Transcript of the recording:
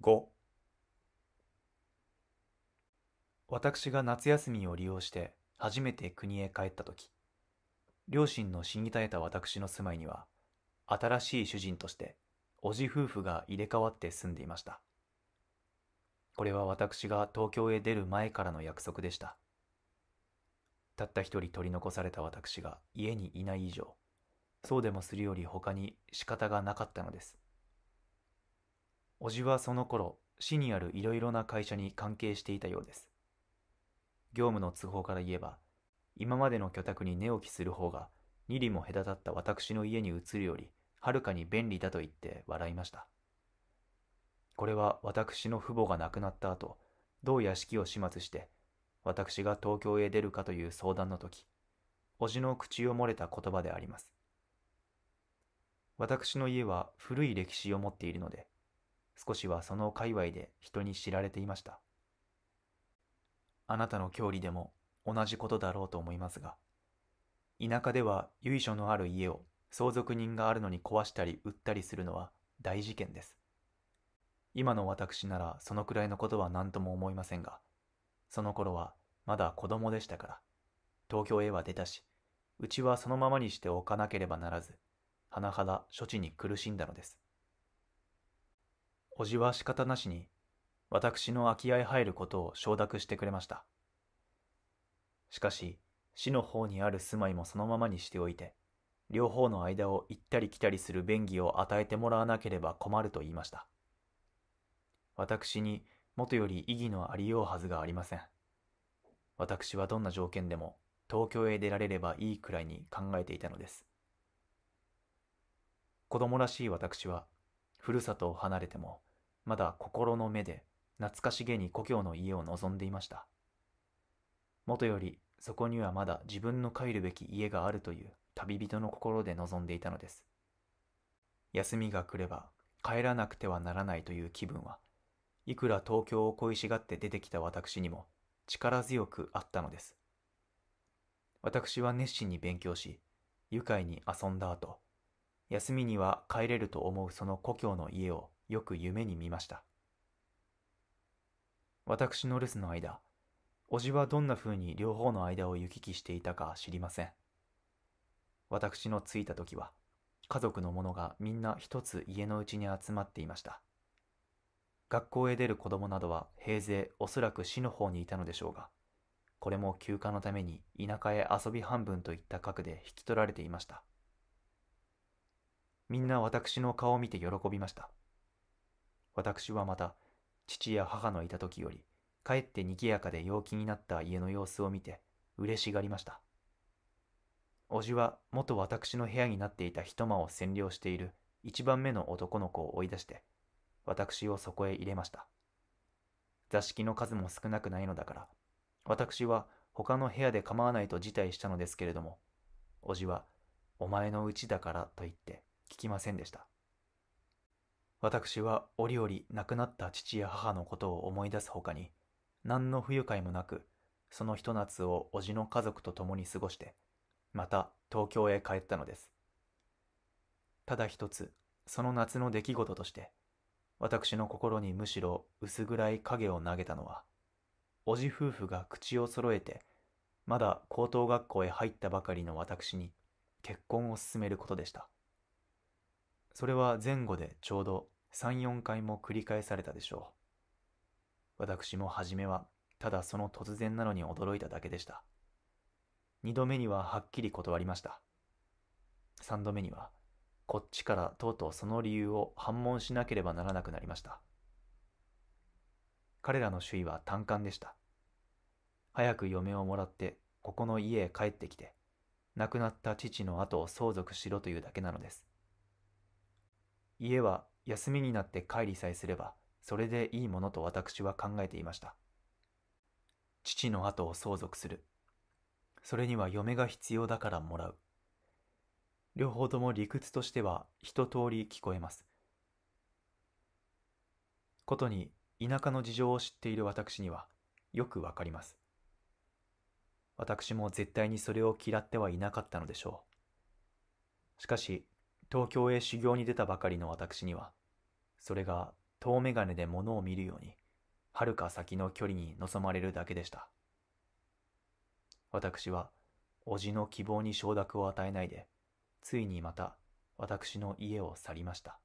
5私が夏休みを利用して初めて国へ帰った時両親の死に絶えた私の住まいには新しい主人としておじ夫婦が入れ替わって住んでいましたこれは私が東京へ出る前からの約束でしたたった一人取り残された私が家にいない以上そうでもするより他に仕方がなかったのです叔父はその頃、市にあるいろいろな会社に関係していたようです。業務の都合から言えば、今までの居宅に寝起きする方が、二里も隔たった私の家に移るより、はるかに便利だと言って笑いました。これは私の父母が亡くなった後、どう屋敷を始末して、私が東京へ出るかという相談の時、叔父の口を漏れた言葉であります。私の家は古い歴史を持っているので、少しはその界隈で人に知られていました。あなたの郷里でも同じことだろうと思いますが、田舎では由緒のある家を相続人があるのに壊したり売ったりするのは大事件です。今の私ならそのくらいのことは何とも思いませんが、その頃はまだ子供でしたから、東京へは出たし、うちはそのままにしておかなければならず、甚だ処置に苦しんだのです。叔父は仕方なしに、私の空き家へ入ることを承諾してくれました。しかし、市の方にある住まいもそのままにしておいて、両方の間を行ったり来たりする便宜を与えてもらわなければ困ると言いました。私にもとより意義のありようはずがありません。私はどんな条件でも東京へ出られればいいくらいに考えていたのです。子供らしい私は、ふるさとを離れても、まだ心の目で懐かしげに故郷の家を望んでいました。もとよりそこにはまだ自分の帰るべき家があるという旅人の心で望んでいたのです。休みが来れば帰らなくてはならないという気分はいくら東京を恋しがって出てきた私にも力強くあったのです。私は熱心に勉強し、愉快に遊んだ後、休みには帰れると思うその故郷の家をよく夢に見ました。私の留守の間、叔父はどんな風に両方の間を行き来していたか知りません。私の着いた時は、家族の者がみんな一つ家のうちに集まっていました。学校へ出る子供などは平勢おそらく市の方にいたのでしょうが、これも休暇のために田舎へ遊び半分といった額で引き取られていました。みんな私の顔を見て喜びました。私はまた、父や母のいた時より、かえって賑やかで陽気になった家の様子を見て、嬉しがりました。叔父は元私の部屋になっていた一間を占領している一番目の男の子を追い出して、私をそこへ入れました。座敷の数も少なくないのだから、私は他の部屋で構わないと辞退したのですけれども、叔父は、お前のうちだからと言って聞きませんでした。私は折々亡くなった父や母のことを思い出すほかに、何の不愉快もなく、そのひと夏を叔父の家族と共に過ごして、また東京へ帰ったのです。ただ一つ、その夏の出来事として、私の心にむしろ薄暗い影を投げたのは、叔父夫婦が口を揃えて、まだ高等学校へ入ったばかりの私に結婚を勧めることでした。それは前後でちょうど3、4回も繰り返されたでしょう。私も初めは、ただその突然なのに驚いただけでした。二度目にははっきり断りました。三度目には、こっちからとうとうその理由を反問しなければならなくなりました。彼らの主意は単管でした。早く嫁をもらって、ここの家へ帰ってきて、亡くなった父の後を相続しろというだけなのです。家は休みになって帰りさえすれば、それでいいものと私は考えていました。父の後を相続する。それには嫁が必要だからもらう。両方とも理屈としては一通り聞こえます。ことに田舎の事情を知っている私にはよくわかります。私も絶対にそれを嫌ってはいなかったのでしょう。しかし東京へ修行に出たばかりの私には、それが遠眼鏡で物を見るように、はるか先の距離に望まれるだけでした。私は、叔父の希望に承諾を与えないで、ついにまた私の家を去りました。